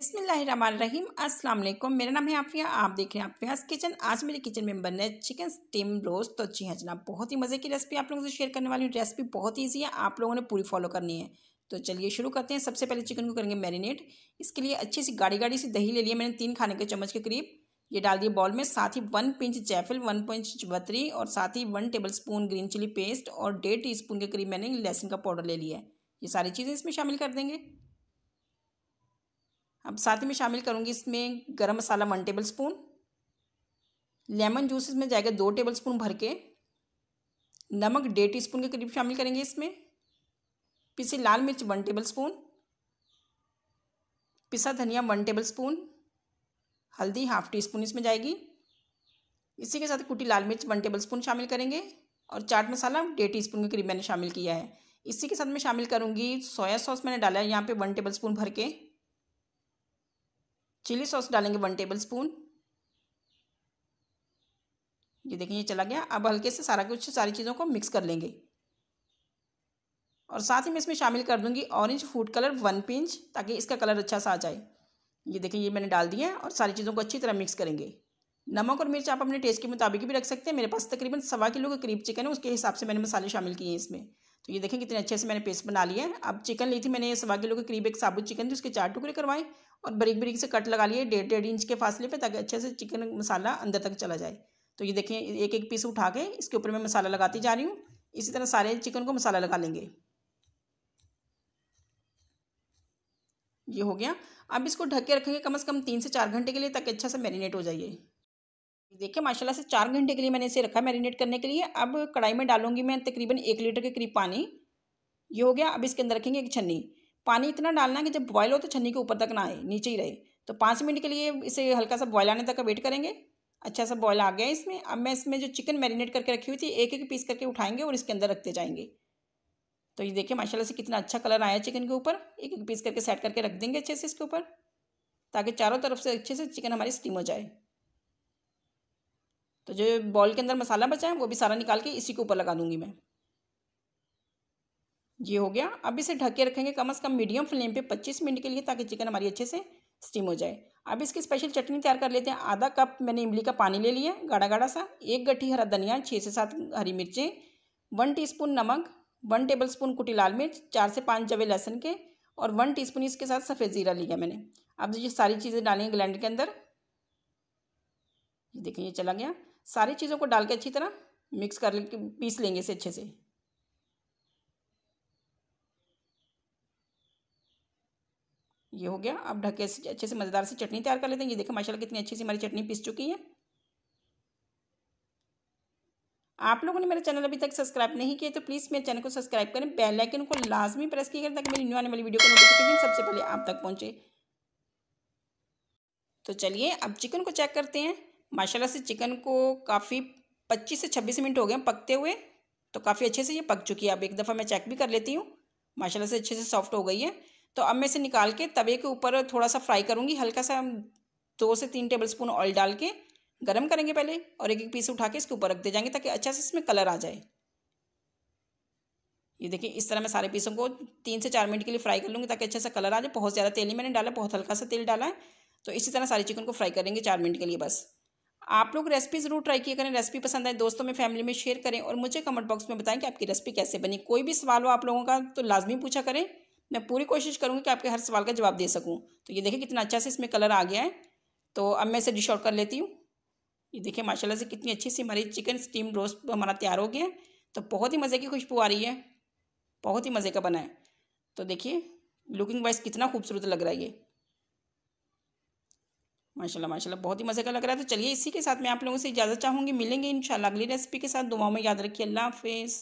अस्सलाम वालेकुम मेरा नाम है आफिया आप देख रहे हैं आफियाज किचन आज मेरे किचन में बन रहे है चिकन स्टीम रोस्ट तो जी हाँ जनाब बहुत ही मज़े की रेसिपी आप लोगों से शेयर करने वाली हूँ रेसिपी बहुत ईजी है आप लोगों ने पूरी फॉलो करनी है तो चलिए शुरू करते हैं सबसे पहले चिकन को करेंगे मैरिनेट इसके लिए अच्छी सी गाड़ी गाड़ी सी दही ले लिया मैंने तीन खाने के चम्मच के करीब ये डाल दिए बॉल में साथ ही वन पिंच जैफिल वन पिंच बतरी और साथ ही one tablespoon green chilli paste और डेढ़ टी स्पून के करीब मैंने लहसुन का पाउडर ले लिया है ये सारी चीज़ें इसमें शामिल कर देंगे अब साथ ही में शामिल करूँगी इसमें गरम मसाला one tablespoon lemon juice इसमें जाएगा दो टेबल स्पून भर के नमक डेढ़ टी स्पून के करीब शामिल करेंगे इसमें पिसी लाल मिर्च वन टेबल स्पून पिसा धनिया वन टेबल स्पून हल्दी हाफ टी स्पून इसमें जाएगी इसी के साथ कुटी लाल मिर्च वन टेबल स्पून शामिल करेंगे और चाट मसाला डेढ़ टी स्पून के करीब मैंने शामिल किया है इसी के साथ मैं शामिल करूँगी सोया सॉस मैंने डाला है यहाँ पे वन टेबल स्पून भर के चिली सॉस डालेंगे वन टेबल स्पून ये देखें ये चला गया अब हल्के से सारा कुछ सारी चीज़ों को मिक्स कर लेंगे और साथ ही मैं इसमें शामिल कर दूंगी orange food colour one pinch ताकि इसका कलर अच्छा सा आ जाए ये देखें ये मैंने डाल दिया है और सारी चीज़ों को अच्छी तरह मिक्स करेंगे नमक और मिर्च आप अपने टेस्ट के मुताबिक भी रख सकते हैं मेरे पास तकरीबन सवा किलो के करीब चिकन है उसके हिसाब से मैंने मसाले शामिल किए हैं इसमें तो ये देखें कितने अच्छे से मैंने पेस्ट बना लिया है अब चिकन ली थी मैंने सवा किलो के करीब एक साबुत चिकन थी उसके चार टुकड़े करवाए और बरीक बरीक से कट लगा लिए डेढ़ डेढ़ इंच के फासले पे ताकि अच्छे से चिकन मसाला अंदर तक चला जाए तो ये देखें एक एक पीस उठा के इसके ऊपर मैं मसाला लगाती जा रही हूँ इसी तरह सारे चिकन को मसाला लगा लेंगे ये हो गया अब इसको ढक के रखेंगे कम से कम तीन से चार घंटे के लिए ताकि अच्छा से मैरिनेट हो जाइए देखिए माशाल्लाह से चार घंटे के लिए मैंने इसे रखा मैरिनेट करने के लिए अब कढ़ाई में डालूंगी मैं तकरीबन एक लीटर के करीब पानी ये हो गया अब इसके अंदर रखेंगे एक छन्नी पानी इतना डालना है कि जब बॉयल हो तो छन्नी के ऊपर तक ना आए नीचे ही रहे तो पाँच मिनट के लिए इसे हल्का सा बॉयल आने तक वेट करेंगे अच्छा सा बॉयल आ गया इसमें अब मैं इसमें जो चिकन मैरिनेट करके रखी हुई थी एक एक पीस करके उठाएंगे और इसके अंदर रखते जाएंगे तो ये देखिए माशाल्लाह से कितना अच्छा कलर आया चिकन के ऊपर एक एक पीस करके सेट करके रख देंगे अच्छे से इसके ऊपर ताकि चारों तरफ से अच्छे से चिकन हमारी स्टीम हो जाए तो जो बॉल के अंदर मसाला बचा है वो भी सारा निकाल के इसी के ऊपर लगा दूंगी मैं ये हो गया अब इसे ढके रखेंगे कम से कम मीडियम फ्लेम पे 25 मिनट के लिए ताकि चिकन हमारी अच्छे से स्टीम हो जाए अब इसकी स्पेशल चटनी तैयार कर लेते हैं आधा कप मैंने इमली का पानी ले लिया गाढ़ा गाढ़ा सा एक गठी हरा धनिया छः से सात हरी मिर्चें वन टी नमक वन टेबल स्पून कुटी लाल मिर्च चार से पाँच जवे लहसन के और वन टी इसके साथ सफ़ेद ज़ीरा लिया मैंने अब ये सारी चीज़ें डालेंगे ग्लैंड के अंदर ये देखें ये चला गया सारी चीज़ों को डाल के अच्छी तरह मिक्स कर ले पीस लेंगे इसे अच्छे से ये हो गया अब ढके से अच्छे से मज़ेदार से चटनी तैयार कर लेते हैं ये देखें माशाल्लाह कितनी अच्छी सी हमारी चटनी पिस चुकी है आप लोगों ने मेरा चैनल अभी तक सब्सक्राइब नहीं किया तो प्लीज़ मेरे चैनल को सब्सक्राइब करें बेल आइकन को लाजमी प्रेस किया करें ताकि मेरी न्यू आने वाली वीडियो को नोटिफिकेशन सबसे पहले आप तक पहुँचे तो चलिए अब चिकन को चेक करते हैं माशाल्लाह से चिकन को काफ़ी पच्चीस से छब्बीस मिनट हो गए पकते हुए तो काफ़ी अच्छे से ये पक चुकी है अब एक दफ़ा मैं चेक भी कर लेती हूँ माशाल्लाह से अच्छे से सॉफ्ट हो गई है तो अब मैं इसे निकाल के तवे के ऊपर थोड़ा सा फ्राई करूँगी हल्का सा दो से तीन टेबल स्पून ऑयल डाल के गर्म करेंगे पहले और एक एक पीस उठा के इसके ऊपर रख दे जाएंगे ताकि अच्छा से इसमें कलर आ जाए ये देखिए इस तरह मैं सारे पीसों को तीन से चार मिनट के लिए फ्राई कर लूँगी ताकि अच्छा सा कलर आ जाए बहुत ज़्यादा तेल ही मैंने डाला बहुत हल्का सा तेल डाला है तो इसी तरह सारी चिकन को फ्राई करेंगे चार मिनट के लिए बस आप लोग रेसिपी ज़रूर ट्राई किया करें रेसिपी पसंद आए दोस्तों में फैमिली में शेयर करें और मुझे कमेंट बॉक्स में बताएं कि आपकी रेसिपी कैसे बनी कोई भी सवाल हो आप लोगों का तो लाजमी पूछा करें मैं पूरी कोशिश करूँगी कि आपके हर सवाल का जवाब दे सकूँ तो ये देखें कितना अच्छा से इसमें कलर आ गया है तो अब मैं इसे डिश आउट कर लेती हूँ ये देखिए माशाल्लाह से कितनी अच्छी सी हमारी चिकन स्टीम रोस्ट हमारा तैयार हो गया है तो बहुत ही मज़े की खुशबू आ रही है बहुत ही मज़े का बना है तो देखिए लुकिंग वाइज कितना खूबसूरत लग रहा है ये माशाल्लाह माशाल्लाह बहुत ही मज़े का लग रहा है तो चलिए इसी के साथ मैं आप लोगों से इजाज़त चाहूँगी मिलेंगे इन अगली रेसिपी के साथ दुआओं में याद रखिए अल्लाह हाफिज़